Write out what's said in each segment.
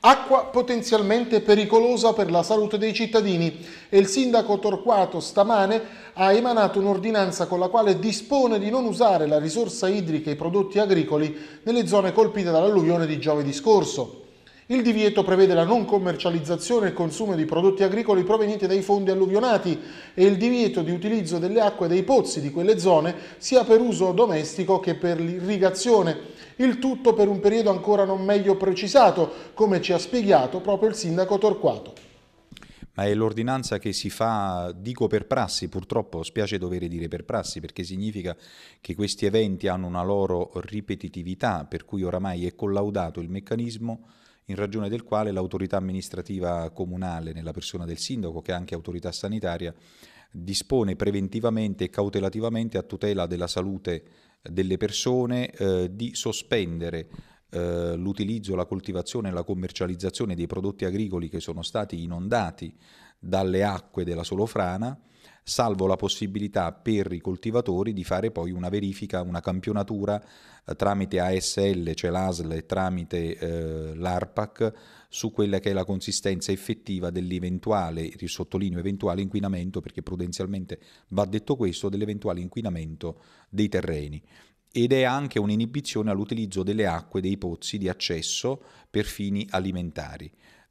Acqua potenzialmente pericolosa per la salute dei cittadini e il sindaco Torquato stamane ha emanato un'ordinanza con la quale dispone di non usare la risorsa idrica e i prodotti agricoli nelle zone colpite dall'alluvione di giovedì scorso. Il divieto prevede la non commercializzazione e consumo di prodotti agricoli provenienti dai fondi alluvionati e il divieto di utilizzo delle acque dei pozzi di quelle zone sia per uso domestico che per l'irrigazione. Il tutto per un periodo ancora non meglio precisato, come ci ha spiegato proprio il sindaco Torquato ma è l'ordinanza che si fa, dico per prassi, purtroppo spiace dover dire per prassi, perché significa che questi eventi hanno una loro ripetitività, per cui oramai è collaudato il meccanismo in ragione del quale l'autorità amministrativa comunale, nella persona del sindaco, che è anche autorità sanitaria, dispone preventivamente e cautelativamente a tutela della salute delle persone eh, di sospendere eh, l'utilizzo, la coltivazione e la commercializzazione dei prodotti agricoli che sono stati inondati dalle acque della solofrana, salvo la possibilità per i coltivatori di fare poi una verifica, una campionatura eh, tramite ASL, cioè l'ASL e tramite eh, l'ARPAC su quella che è la consistenza effettiva dell'eventuale, sottolineo eventuale inquinamento, perché prudenzialmente va detto questo, dell'eventuale inquinamento dei terreni ed è anche un'inibizione all'utilizzo delle acque dei pozzi di accesso per fini alimentari.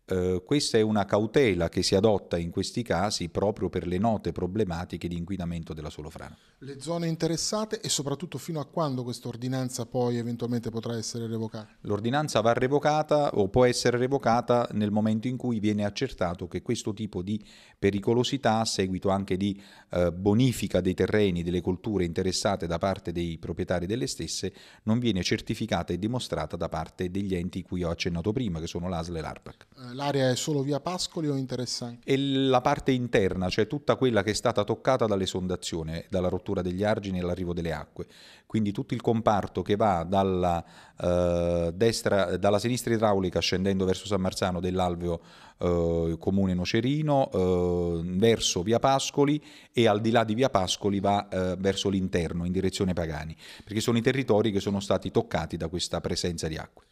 Eh, questa è una cautela che si adotta in questi casi proprio per le note problematiche di inquinamento della solofrana. Le zone interessate e soprattutto fino a quando questa ordinanza poi eventualmente potrà essere revocata? L'ordinanza va revocata o può essere revocata nel momento in cui viene accertato che questo tipo di pericolosità, a seguito anche di eh, bonifica dei terreni, delle colture interessate da parte dei proprietari delle stesse, non viene certificata e dimostrata da parte degli enti cui ho accennato prima, che sono l'ASL e l'ARPAC. Eh, l'area è solo via Pascoli o interessa anche? E la parte interna, cioè tutta quella che è stata toccata dall'esondazione, dalla rottura degli argini e all'arrivo delle acque. Quindi tutto il comparto che va dalla, eh, destra, dalla sinistra idraulica scendendo verso San Marzano dell'alveo eh, comune Nocerino, eh, verso via Pascoli e al di là di via Pascoli va eh, verso l'interno, in direzione Pagani, perché sono i territori che sono stati toccati da questa presenza di acque.